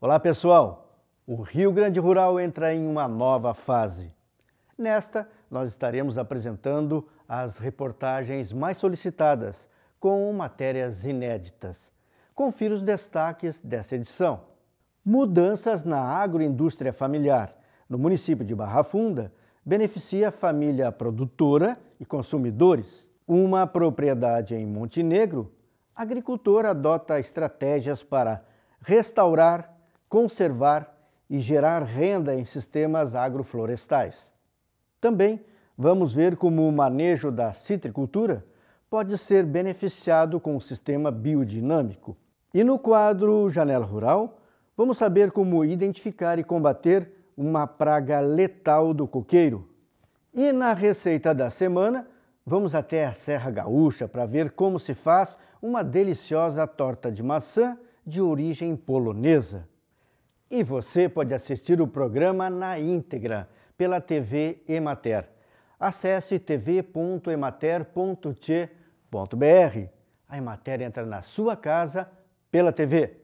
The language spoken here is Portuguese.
Olá pessoal, o Rio Grande Rural entra em uma nova fase. Nesta, nós estaremos apresentando as reportagens mais solicitadas, com matérias inéditas. Confira os destaques dessa edição. Mudanças na agroindústria familiar. No município de Barra Funda, beneficia a família produtora e consumidores uma propriedade em Montenegro, agricultor adota estratégias para restaurar, conservar e gerar renda em sistemas agroflorestais. Também vamos ver como o manejo da citricultura pode ser beneficiado com o sistema biodinâmico. E no quadro Janela Rural, vamos saber como identificar e combater uma praga letal do coqueiro. E na receita da semana, Vamos até a Serra Gaúcha para ver como se faz uma deliciosa torta de maçã de origem polonesa. E você pode assistir o programa na íntegra pela TV Emater. Acesse tv.emater.tch.br. A Emater entra na sua casa pela TV.